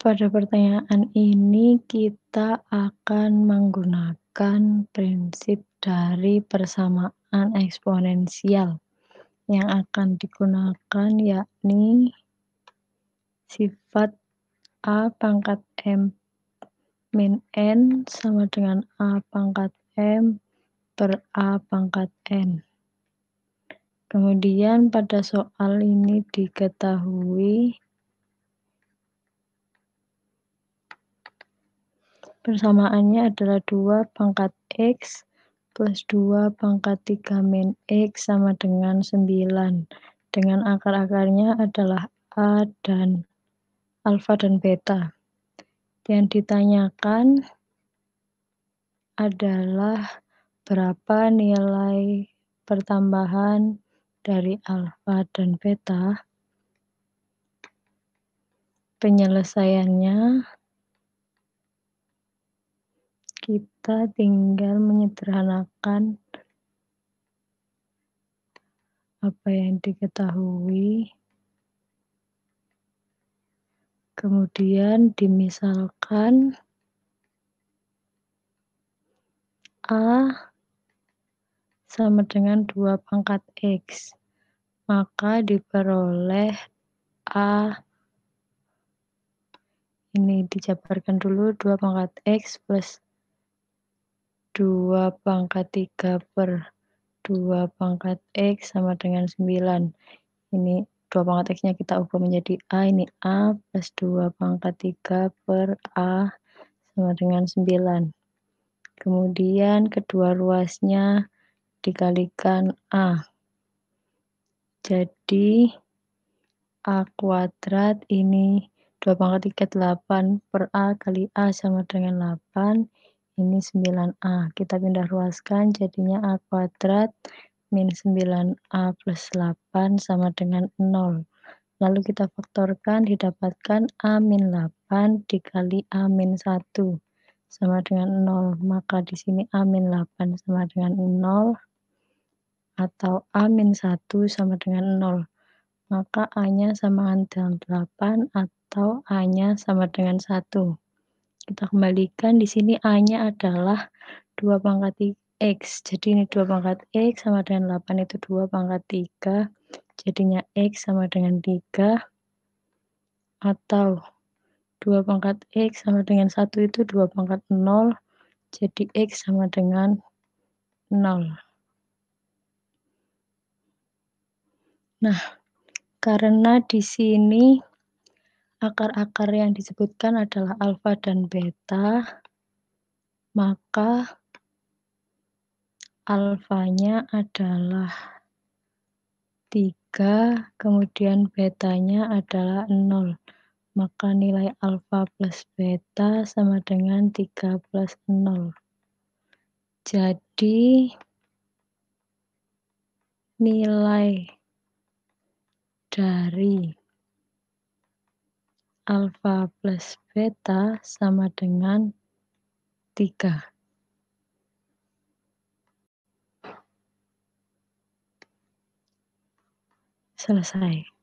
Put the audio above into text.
Pada pertanyaan ini kita akan menggunakan prinsip dari persamaan eksponensial yang akan digunakan yakni sifat A pangkat M min N sama dengan A pangkat M per A pangkat N. Kemudian pada soal ini diketahui Persamaannya adalah 2 pangkat X plus 2 pangkat 3 min X sama dengan 9. Dengan akar-akarnya adalah A dan alfa dan beta. Yang ditanyakan adalah berapa nilai pertambahan dari alfa dan beta. Penyelesaiannya kita tinggal menyederhanakan apa yang diketahui, kemudian dimisalkan A sama dengan 2 pangkat X. Maka diperoleh A ini dijabarkan dulu 2 pangkat X plus 2 pangkat 3 per 2 pangkat X sama dengan 9. Ini 2 pangkat X-nya kita ubah menjadi A. Ini A plus 2 pangkat 3 per A sama dengan 9. Kemudian kedua ruasnya dikalikan A. Jadi A kuadrat ini 2 pangkat 3 8 per A kali A sama dengan 8 ini 9A. Kita pindah ruaskan jadinya A kuadrat min 9A plus 8 sama dengan 0. Lalu kita faktorkan didapatkan A min 8 dikali A min 1 sama dengan 0. Maka di sini A min 8 sama dengan 0 atau A min 1 sama dengan 0. Maka A-nya sama dengan 8 atau A-nya sama dengan 1 kita kembalikan di sini A-nya adalah dua pangkat X. Jadi ini dua pangkat X sama dengan 8 itu dua pangkat tiga Jadinya X sama dengan tiga Atau dua pangkat X sama dengan satu itu dua pangkat nol Jadi X sama dengan nol Nah, karena di sini akar-akar yang disebutkan adalah alfa dan beta, maka alfanya adalah 3, kemudian betanya adalah 0. Maka nilai alfa plus beta sama dengan 3 plus 0. Jadi, nilai dari Alfa plus beta sama dengan 3. Selesai.